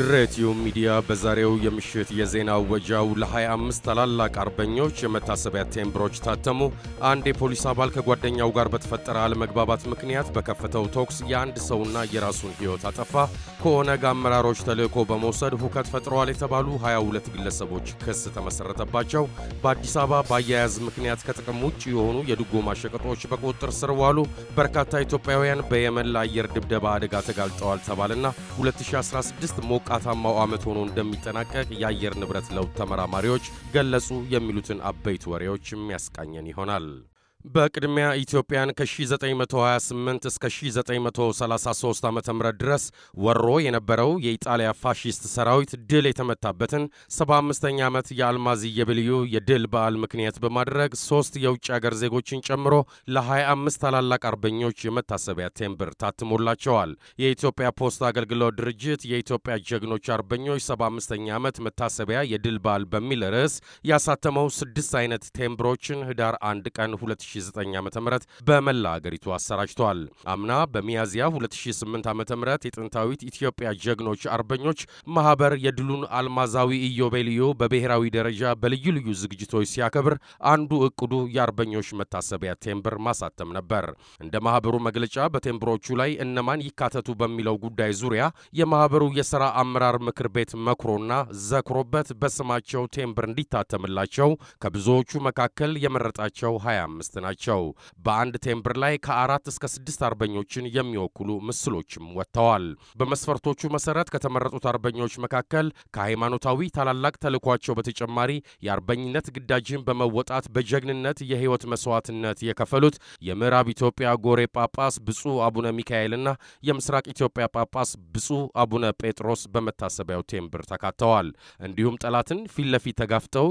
ድሬቲዩብ ሚዲያ በዛሬው የምሽት የዜና ወጃው ለ25 ታላላቅ አርበኞች የመታሰቢያ ቴምብሮች ታተሙ። አንድ የፖሊስ አባል ከጓደኛው ጋር በተፈጠረ አለመግባባት ምክንያት በከፈተው ተኩስ የአንድ ሰውና የራሱን ሕይወት አጠፋ። ከኦነግ አመራሮች ተልዕኮ በመውሰድ ሁከት ፈጥረዋል የተባሉ 22 ግለሰቦች ክስ ተመሰረተባቸው። በአዲስ አበባ በአያያዝ ምክንያት ከጥቅም ውጭ የሆኑ የድጎማ ሸቀጦች በቁጥጥር ስር ዋሉ። በርካታ ኢትዮጵያውያን በየመን ለአየር ድብደባ አደጋ ተጋልጠዋል ተባለና 2016 ሞቃታማው ዓመት ሆኖ እንደሚጠናቀቅ የአየር ንብረት ለውጥ ተመራማሪዎች ገለጹ። የሚሉትን አበይት ወሬዎች የሚያስቃኘን ይሆናል። በቅድሚያ ኢትዮጵያን ከ1928 እስከ 1933 ዓ ም ድረስ ወሮ የነበረው የኢጣሊያ ፋሺስት ሰራዊት ድል የተመታበትን 75ኛ ዓመት የአልማዝ ኢዮቤልዩ የድል በዓል ምክንያት በማድረግ ሦስት የውጭ አገር ዜጎችን ጨምሮ ለ25 ታላላቅ አርበኞች የመታሰቢያ ቴምብር ታትሞላቸዋል። የኢትዮጵያ ፖስታ አገልግሎት ድርጅት የኢትዮጵያ ጀግኖች አርበኞች 75ኛ ዓመት መታሰቢያ የድል በዓል በሚል ርዕስ ያሳተመው ስድስት አይነት ቴምብሮችን ህዳር 1 ቀን 2009 ዓ ም በመላ አገሪቱ አሰራጭተዋል። አምና በሚያዝያ 2008 ዓ ም የጥንታዊት ኢትዮጵያ ጀግኖች አርበኞች ማህበር የድሉን አልማዛዊ ኢዮቤልዩ በብሔራዊ ደረጃ በልዩ ልዩ ዝግጅቶች ሲያከብር አንዱ እቅዱ የአርበኞች መታሰቢያ ቴምብር ማሳተም ነበር። እንደ ማህበሩ መግለጫ በቴምብሮቹ ላይ እነማን ይካተቱ በሚለው ጉዳይ ዙሪያ የማህበሩ የሥራ አመራር ምክር ቤት መክሮና ዘክሮበት በስማቸው ቴምብር እንዲታተምላቸው ከብዙዎቹ መካከል የመረጣቸው 25 ናቸው። በአንድ ቴምብር ላይ ከአራት እስከ ስድስት አርበኞችን የሚወክሉ ምስሎችም ወጥተዋል። በመስፈርቶቹ መሰረት ከተመረጡት አርበኞች መካከል ከሃይማኖታዊ ታላላቅ ተልኳቸው በተጨማሪ የአርበኝነት ግዳጅን በመወጣት በጀግንነት የህይወት መስዋዕትነት የከፈሉት የምዕራብ ኢትዮጵያ ጎሬ ጳጳስ ብፁዕ አቡነ ሚካኤልና የምስራቅ ኢትዮጵያ ጳጳስ ብፁዕ አቡነ ጴጥሮስ በመታሰቢያው ቴምብር ተካተዋል። እንዲሁም ጠላትን ፊት ለፊት ተጋፍጠው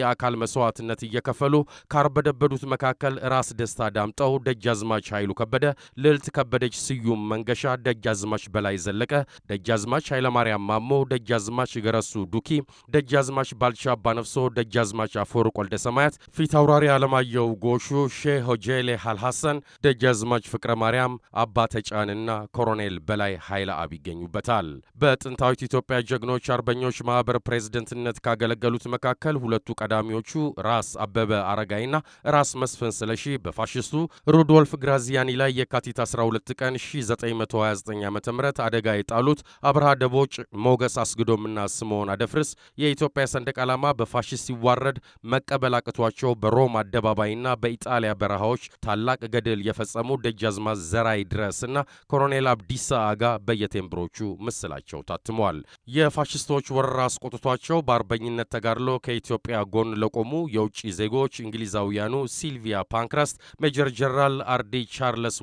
የአካል መስዋዕትነት እየከፈሉ ካርበደበዱት መካከል ራስ ደስታ ዳምጠው፣ ደጃዝማች ኃይሉ ከበደ፣ ልዕልት ከበደች ስዩም መንገሻ፣ ደጃዝማች በላይ ዘለቀ፣ ደጃዝማች ኃይለማርያም ማሞ፣ ደጃዝማች ገረሱ ዱኪ፣ ደጃዝማች ባልቻ አባነፍሶ፣ ደጃዝማች አፈወርቅ ወልደ ሰማያት፣ ፊት አውራሪ አለማየሁ ጎሹ፣ ሼህ ሆጄሌ አልሐሰን፣ ደጃዝማች ፍቅረ ማርያም፣ አባ ተጫንና ኮሎኔል በላይ ኃይለ አብ ይገኙበታል። በጥንታዊት ኢትዮጵያ ጀግኖች አርበኞች ማህበር ፕሬዝደንትነት ካገለገሉት መካከል ሁለቱ ቀዳሚዎቹ ራስ አበበ አረጋይና ራስ መስ መስፍን ስለሺ በፋሽስቱ ሩዶልፍ ግራዚያኒ ላይ የካቲት 12 ቀን 1929 ዓ ም አደጋ የጣሉት አብርሃ ደቦጭ፣ ሞገስ አስግዶምና ስምዖን አደፍርስ የኢትዮጵያ ሰንደቅ ዓላማ በፋሽስት ሲዋረድ መቀበል አቅቷቸው በሮም አደባባይና በኢጣሊያ በረሃዎች ታላቅ ገድል የፈጸሙ ደጃዝማች ዘራይ ድረስና ኮሎኔል አብዲሳ አጋ በየቴምብሮቹ ምስላቸው ታትመዋል። የፋሽስቶች ወረራ አስቆጥቷቸው በአርበኝነት ተጋድሎ ከኢትዮጵያ ጎን ለቆሙ የውጭ ዜጎች እንግሊዛውያኑ ሲልቪ ሲልቪያ ፓንክራስት፣ ሜጀር ጀነራል አርዲ ቻርለስ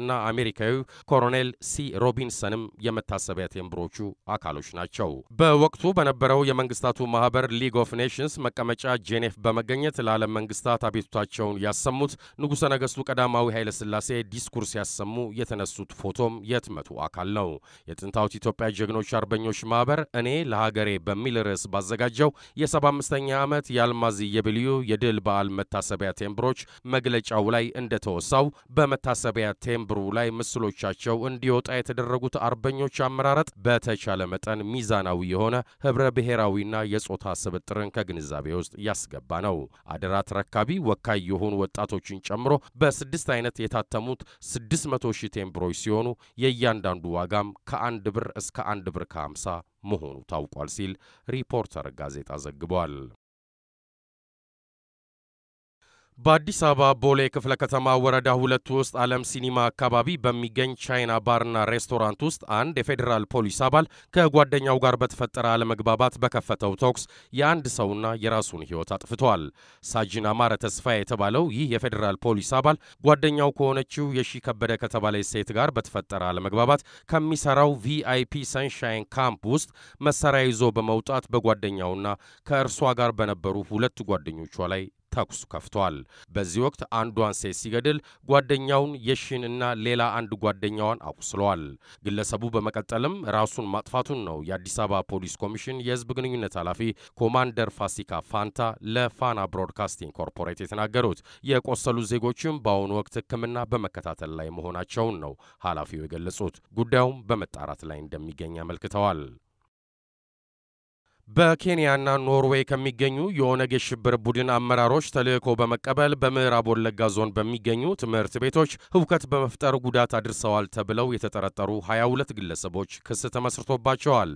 እና አሜሪካዊ ኮሎኔል ሲ ሮቢንሰንም የመታሰቢያ ቴምብሮቹ አካሎች ናቸው። በወቅቱ በነበረው የመንግስታቱ ማህበር ሊግ ኦፍ ኔሽንስ መቀመጫ ጄኔቭ በመገኘት ለዓለም መንግስታት አቤቱታቸውን ያሰሙት ንጉሠ ነገሥቱ ቀዳማዊ ኃይለ ሥላሴ ዲስኩርስ ያሰሙ የተነሱት ፎቶም የህትመቱ አካል ነው። የጥንታዊት ኢትዮጵያ ጀግኖች አርበኞች ማህበር እኔ ለሀገሬ በሚል ርዕስ ባዘጋጀው የ75ኛ ዓመት የአልማዝ ኢዮቤልዩ የድል በዓል መታሰቢያ ቴምብሮች መግለጫው ላይ እንደተወሳው በመታሰቢያ ቴምብሩ ላይ ምስሎቻቸው እንዲወጣ የተደረጉት አርበኞች አመራረጥ በተቻለ መጠን ሚዛናዊ የሆነ ህብረ ብሔራዊና የጾታ ስብጥርን ከግንዛቤ ውስጥ ያስገባ ነው። አደራ ተረካቢ ወካይ የሆኑ ወጣቶችን ጨምሮ በስድስት አይነት የታተሙት 600 ሺህ ቴምብሮች ሲሆኑ የእያንዳንዱ ዋጋም ከአንድ ብር እስከ አንድ ብር ከ50 መሆኑ ታውቋል ሲል ሪፖርተር ጋዜጣ ዘግቧል። በአዲስ አበባ ቦሌ ክፍለ ከተማ ወረዳ ሁለት ውስጥ ዓለም ሲኒማ አካባቢ በሚገኝ ቻይና ባርና ሬስቶራንት ውስጥ አንድ የፌዴራል ፖሊስ አባል ከጓደኛው ጋር በተፈጠረ አለመግባባት በከፈተው ተኩስ የአንድ ሰውና የራሱን ሕይወት አጥፍቷል። ሳጅን አማረ ተስፋ የተባለው ይህ የፌዴራል ፖሊስ አባል ጓደኛው ከሆነችው የሺ ከበደ ከተባለች ሴት ጋር በተፈጠረ አለመግባባት ከሚሰራው ቪአይፒ ሰንሻይን ካምፕ ውስጥ መሳሪያ ይዞ በመውጣት በጓደኛውና ከእርሷ ጋር በነበሩ ሁለት ጓደኞቿ ላይ ተኩስ ከፍቷል። በዚህ ወቅት አንዷን ሴት ሲገድል ጓደኛውን የሺንና ሌላ አንድ ጓደኛዋን አቁስለዋል። ግለሰቡ በመቀጠልም ራሱን ማጥፋቱን ነው የአዲስ አበባ ፖሊስ ኮሚሽን የህዝብ ግንኙነት ኃላፊ ኮማንደር ፋሲካ ፋንታ ለፋና ብሮድካስቲንግ ኮርፖሬት የተናገሩት። የቆሰሉ ዜጎችም በአሁኑ ወቅት ሕክምና በመከታተል ላይ መሆናቸውን ነው ኃላፊው የገለጹት። ጉዳዩም በመጣራት ላይ እንደሚገኝ አመልክተዋል። በኬንያና ኖርዌይ ከሚገኙ የኦነግ የሽብር ቡድን አመራሮች ተልዕኮ በመቀበል በምዕራብ ወለጋ ዞን በሚገኙ ትምህርት ቤቶች ህውከት በመፍጠር ጉዳት አድርሰዋል ተብለው የተጠረጠሩ 22 ግለሰቦች ክስ ተመስርቶባቸዋል።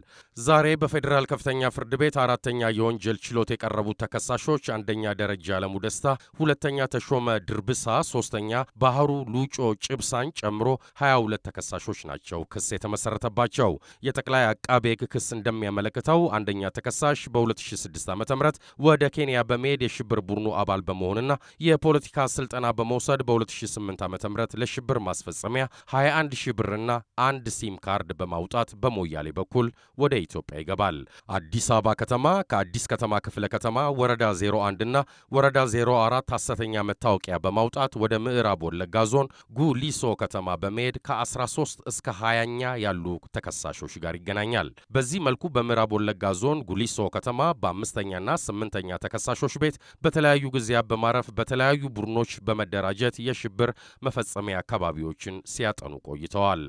ዛሬ በፌዴራል ከፍተኛ ፍርድ ቤት አራተኛ የወንጀል ችሎት የቀረቡት ተከሳሾች አንደኛ ደረጃ አለሙ ደስታ፣ ሁለተኛ ተሾመ ድርብሳ፣ ሶስተኛ ባህሩ ሉጮ ጭብሳን ጨምሮ 22 ተከሳሾች ናቸው ክስ የተመሰረተባቸው። የጠቅላይ አቃቤ ክስ እንደሚያመለክተው አንደኛ ተከሳሽ በ2006 ዓ ም ወደ ኬንያ በመሄድ የሽብር ቡድኑ አባል በመሆንና የፖለቲካ ስልጠና በመውሰድ በ2008 ዓ ም ለሽብር ማስፈጸሚያ 21 ሺህ ብርና አንድ ሲም ካርድ በማውጣት በሞያሌ በኩል ወደ ኢትዮጵያ ይገባል። አዲስ አበባ ከተማ ከአዲስ ከተማ ክፍለ ከተማ ወረዳ 01 እና ወረዳ 04 ሐሰተኛ መታወቂያ በማውጣት ወደ ምዕራብ ወለጋ ዞን ጉሊሶ ከተማ በመሄድ ከ13 እስከ 20ኛ ያሉ ተከሳሾች ጋር ይገናኛል። በዚህ መልኩ በምዕራብ ወለጋ ዞን በጉሊሶ ከተማ በአምስተኛና ስምንተኛ ተከሳሾች ቤት በተለያዩ ጊዜያት በማረፍ በተለያዩ ቡድኖች በመደራጀት የሽብር መፈጸሚያ አካባቢዎችን ሲያጠኑ ቆይተዋል።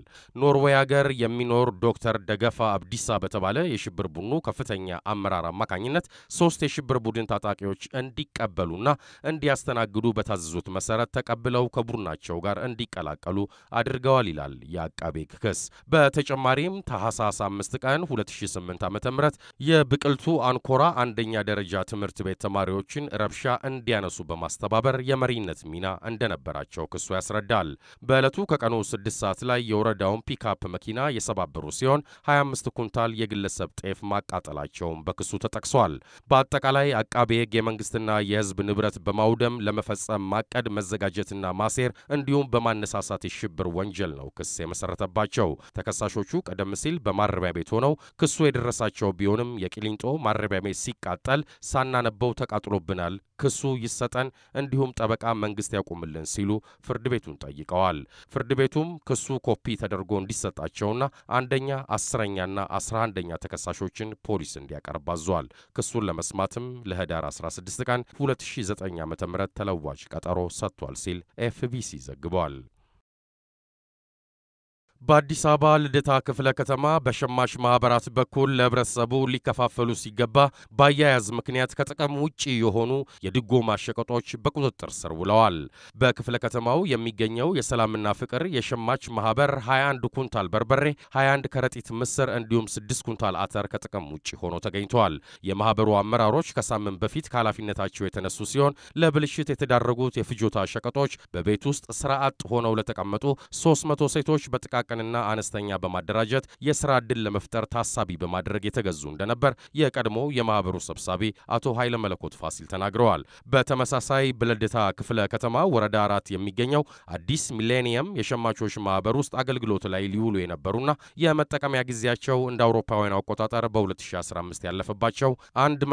ኖርዌይ ሀገር የሚኖር ዶክተር ደገፋ አብዲሳ በተባለ የሽብር ቡድኑ ከፍተኛ አመራር አማካኝነት ሶስት የሽብር ቡድን ታጣቂዎች እንዲቀበሉና እንዲያስተናግዱ በታዘዙት መሰረት ተቀብለው ከቡድናቸው ጋር እንዲቀላቀሉ አድርገዋል ይላል የአቃቤ ክክስ ክስ። በተጨማሪም ታህሳስ 5 ቀን 2008 ዓ.ም ብቅልቱ አንኮራ አንደኛ ደረጃ ትምህርት ቤት ተማሪዎችን ረብሻ እንዲያነሱ በማስተባበር የመሪነት ሚና እንደነበራቸው ክሱ ያስረዳል። በዕለቱ ከቀኑ 6 ሰዓት ላይ የወረዳውን ፒካፕ መኪና የሰባበሩ ሲሆን 25 ኩንታል የግለሰብ ጤፍ ማቃጠላቸውን በክሱ ተጠቅሷል። በአጠቃላይ አቃቤ ሕግ የመንግስትና የህዝብ ንብረት በማውደም ለመፈጸም ማቀድ፣ መዘጋጀትና ማሴር እንዲሁም በማነሳሳት የሽብር ወንጀል ነው ክስ የመሰረተባቸው። ተከሳሾቹ ቀደም ሲል በማረሚያ ቤት ሆነው ክሱ የደረሳቸው ቢሆንም ቂሊንጦ ማረቢያ ቤት ሲቃጠል ሳናነበው ተቃጥሎብናል፣ ክሱ ይሰጠን፣ እንዲሁም ጠበቃ መንግስት ያቁምልን ሲሉ ፍርድ ቤቱን ጠይቀዋል። ፍርድ ቤቱም ክሱ ኮፒ ተደርጎ እንዲሰጣቸውና አንደኛ አስረኛና አስራ አንደኛ ተከሳሾችን ፖሊስ እንዲያቀርብ አዟል። ክሱን ለመስማትም ለህዳር 16 ቀን 2009 ዓ ም ተለዋጭ ቀጠሮ ሰጥቷል ሲል ኤፍቢሲ ዘግቧል። በአዲስ አበባ ልደታ ክፍለ ከተማ በሸማች ማህበራት በኩል ለህብረተሰቡ ሊከፋፈሉ ሲገባ በአያያዝ ምክንያት ከጥቅም ውጪ የሆኑ የድጎማ ሸቀጦች በቁጥጥር ስር ውለዋል። በክፍለ ከተማው የሚገኘው የሰላምና ፍቅር የሸማች ማህበር 21 ኩንታል በርበሬ፣ 21 ከረጢት ምስር እንዲሁም 6 ኩንታል አተር ከጥቅም ውጪ ሆኖ ተገኝተዋል። የማህበሩ አመራሮች ከሳምንት በፊት ከኃላፊነታቸው የተነሱ ሲሆን ለብልሽት የተዳረጉት የፍጆታ ሸቀጦች በቤት ውስጥ ስራ አጥ ሆነው ለተቀመጡ 300 ሴቶች በጥቃቅ ጥቃቅንና አነስተኛ በማደራጀት የስራ እድል ለመፍጠር ታሳቢ በማድረግ የተገዙ እንደነበር የቀድሞ የማህበሩ ሰብሳቢ አቶ ኃይለ መለኮት ፋሲል ተናግረዋል። በተመሳሳይ በልደታ ክፍለ ከተማ ወረዳ አራት የሚገኘው አዲስ ሚሌኒየም የሸማቾች ማህበር ውስጥ አገልግሎት ላይ ሊውሉ የነበሩና የመጠቀሚያ ጊዜያቸው እንደ አውሮፓውያን አቆጣጠር በ2015 ያለፈባቸው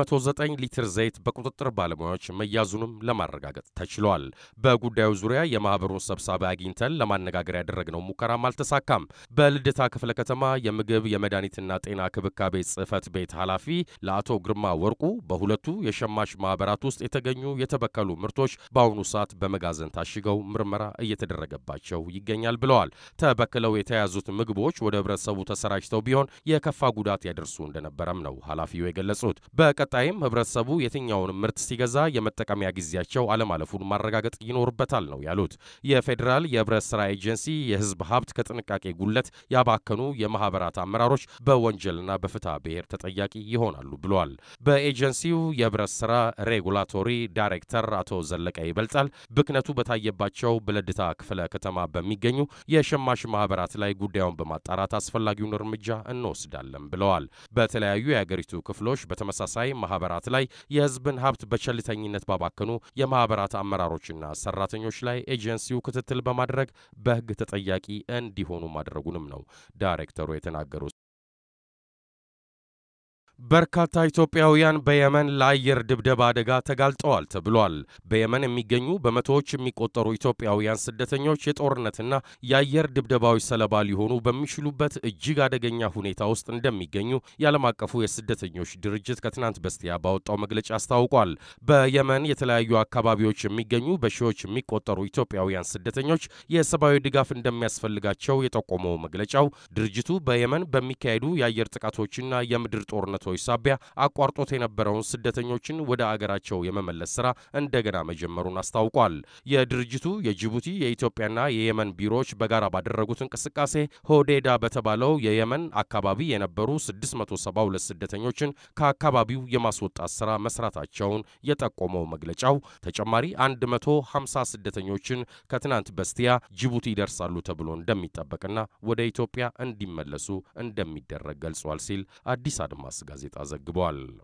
109 ሊትር ዘይት በቁጥጥር ባለሙያዎች መያዙንም ለማረጋገጥ ተችሏል። በጉዳዩ ዙሪያ የማህበሩን ሰብሳቢ አግኝተን ለማነጋገር ያደረግነው ሙከራም አልተሳካም። አልተሳካም። በልደታ ክፍለ ከተማ የምግብ የመድኃኒትና ጤና ክብካቤ ጽህፈት ቤት ኃላፊ ለአቶ ግርማ ወርቁ በሁለቱ የሸማች ማኅበራት ውስጥ የተገኙ የተበከሉ ምርቶች በአሁኑ ሰዓት በመጋዘን ታሽገው ምርመራ እየተደረገባቸው ይገኛል ብለዋል። ተበክለው የተያዙት ምግቦች ወደ ህብረተሰቡ ተሰራጭተው ቢሆን የከፋ ጉዳት ያደርሱ እንደነበረም ነው ኃላፊው የገለጹት። በቀጣይም ህብረተሰቡ የትኛውን ምርት ሲገዛ የመጠቀሚያ ጊዜያቸው አለማለፉን ማረጋገጥ ይኖርበታል ነው ያሉት። የፌዴራል የህብረት ስራ ኤጀንሲ የህዝብ ሀብት ከጥንቃ የጥንቃቄ ጉለት ያባከኑ የማህበራት አመራሮች በወንጀልና በፍትሐ ብሔር ተጠያቂ ይሆናሉ ብለዋል። በኤጀንሲው የህብረት ስራ ሬጉላቶሪ ዳይሬክተር አቶ ዘለቀ ይበልጣል ብክነቱ በታየባቸው በለድታ ክፍለ ከተማ በሚገኙ የሸማች ማህበራት ላይ ጉዳዩን በማጣራት አስፈላጊውን እርምጃ እንወስዳለን ብለዋል። በተለያዩ የአገሪቱ ክፍሎች በተመሳሳይ ማህበራት ላይ የህዝብን ሀብት በቸልተኝነት ባባከኑ የማህበራት አመራሮችና ሰራተኞች ላይ ኤጀንሲው ክትትል በማድረግ በህግ ተጠያቂ እንዲሆኑ ማድረጉንም ነው ዳይሬክተሩ የተናገሩት። በርካታ ኢትዮጵያውያን በየመን ለአየር ድብደባ አደጋ ተጋልጠዋል ተብሏል። በየመን የሚገኙ በመቶዎች የሚቆጠሩ ኢትዮጵያውያን ስደተኞች የጦርነትና የአየር ድብደባዎች ሰለባ ሊሆኑ በሚችሉበት እጅግ አደገኛ ሁኔታ ውስጥ እንደሚገኙ የዓለም አቀፉ የስደተኞች ድርጅት ከትናንት በስቲያ ባወጣው መግለጫ አስታውቋል። በየመን የተለያዩ አካባቢዎች የሚገኙ በሺዎች የሚቆጠሩ ኢትዮጵያውያን ስደተኞች የሰብአዊ ድጋፍ እንደሚያስፈልጋቸው የጠቆመው መግለጫው ድርጅቱ በየመን በሚካሄዱ የአየር ጥቃቶችና የምድር ጦርነቶች ግጭቶች ሳቢያ አቋርጦት የነበረውን ስደተኞችን ወደ አገራቸው የመመለስ ስራ እንደገና መጀመሩን አስታውቋል። የድርጅቱ የጅቡቲ የኢትዮጵያና የየመን ቢሮዎች በጋራ ባደረጉት እንቅስቃሴ ሆዴዳ በተባለው የየመን አካባቢ የነበሩ 672 ስደተኞችን ከአካባቢው የማስወጣት ስራ መስራታቸውን የጠቆመው መግለጫው ተጨማሪ 150 ስደተኞችን ከትናንት በስቲያ ጅቡቲ ይደርሳሉ ተብሎ እንደሚጠበቅና ወደ ኢትዮጵያ እንዲመለሱ እንደሚደረግ ገልጿል ሲል አዲስ አድማስ هزيت ازق بول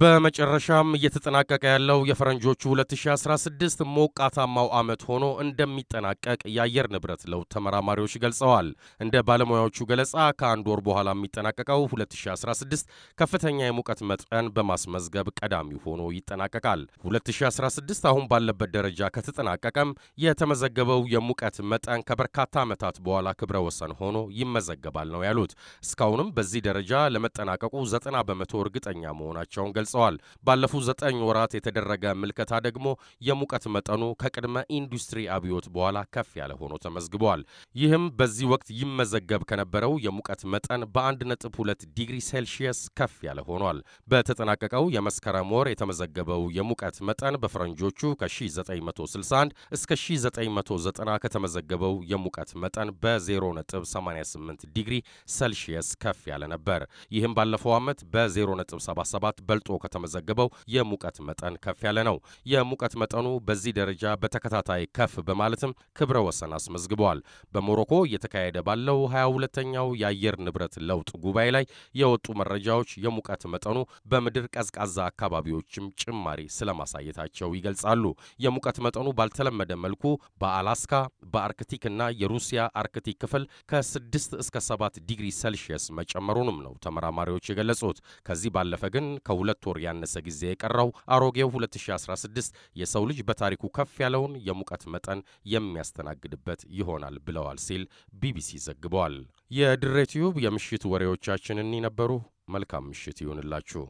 በመጨረሻም እየተጠናቀቀ ያለው የፈረንጆቹ 2016 ሞቃታማው ዓመት ሆኖ እንደሚጠናቀቅ የአየር ንብረት ለውጥ ተመራማሪዎች ገልጸዋል። እንደ ባለሙያዎቹ ገለጻ ከአንድ ወር በኋላ የሚጠናቀቀው 2016 ከፍተኛ የሙቀት መጠን በማስመዝገብ ቀዳሚ ሆኖ ይጠናቀቃል። 2016 አሁን ባለበት ደረጃ ከተጠናቀቀም የተመዘገበው የሙቀት መጠን ከበርካታ ዓመታት በኋላ ክብረ ወሰን ሆኖ ይመዘገባል ነው ያሉት። እስካሁንም በዚህ ደረጃ ለመጠናቀቁ 90 በመቶ እርግጠኛ መሆናቸውን ገልጸዋል። ባለፉት ዘጠኝ ወራት የተደረገ ምልከታ ደግሞ የሙቀት መጠኑ ከቅድመ ኢንዱስትሪ አብዮት በኋላ ከፍ ያለ ሆኖ ተመዝግቧል። ይህም በዚህ ወቅት ይመዘገብ ከነበረው የሙቀት መጠን በ1.2 ዲግሪ ሴልሺየስ ከፍ ያለ ሆኗል። በተጠናቀቀው የመስከረም ወር የተመዘገበው የሙቀት መጠን በፈረንጆቹ ከ1961 እስከ 1990 ከተመዘገበው የሙቀት መጠን በ0.88 ዲግሪ ሴልሺየስ ከፍ ያለ ነበር። ይህም ባለፈው ዓመት በ0.77 በልጦ ተገልጾ ከተመዘገበው የሙቀት መጠን ከፍ ያለ ነው። የሙቀት መጠኑ በዚህ ደረጃ በተከታታይ ከፍ በማለትም ክብረ ወሰን አስመዝግበዋል። በሞሮኮ እየተካሄደ ባለው 22ኛው የአየር ንብረት ለውጥ ጉባኤ ላይ የወጡ መረጃዎች የሙቀት መጠኑ በምድር ቀዝቃዛ አካባቢዎችም ጭማሪ ስለማሳየታቸው ይገልጻሉ። የሙቀት መጠኑ ባልተለመደ መልኩ በአላስካ በአርክቲክ እና የሩሲያ አርክቲክ ክፍል ከ6 እስከ 7 ዲግሪ ሴልሺየስ መጨመሩንም ነው ተመራማሪዎች የገለጹት። ከዚህ ባለፈ ግን ከሁለቱ ከሁለት ወር ያነሰ ጊዜ የቀረው አሮጌው 2016 የሰው ልጅ በታሪኩ ከፍ ያለውን የሙቀት መጠን የሚያስተናግድበት ይሆናል ብለዋል ሲል ቢቢሲ ዘግበዋል። የድሬ ቲዩብ የምሽት ወሬዎቻችን እኒ ነበሩ። መልካም ምሽት ይሁንላችሁ።